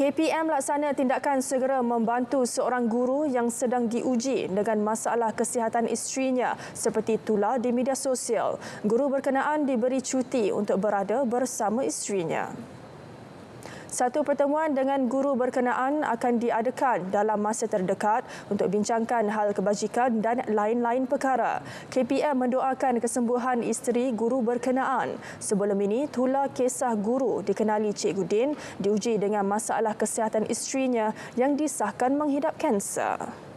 KPM laksana tindakan segera membantu seorang guru yang sedang diuji dengan masalah kesihatan isterinya seperti tular di media sosial. Guru berkenaan diberi cuti untuk berada bersama isterinya. Satu pertemuan dengan guru berkenaan akan diadakan dalam masa terdekat untuk bincangkan hal kebajikan dan lain-lain perkara. KPM mendoakan kesembuhan isteri guru berkenaan. Sebelum ini, tular kisah guru dikenali Cik Gudin diuji dengan masalah kesihatan isterinya yang disahkan menghidap kanser.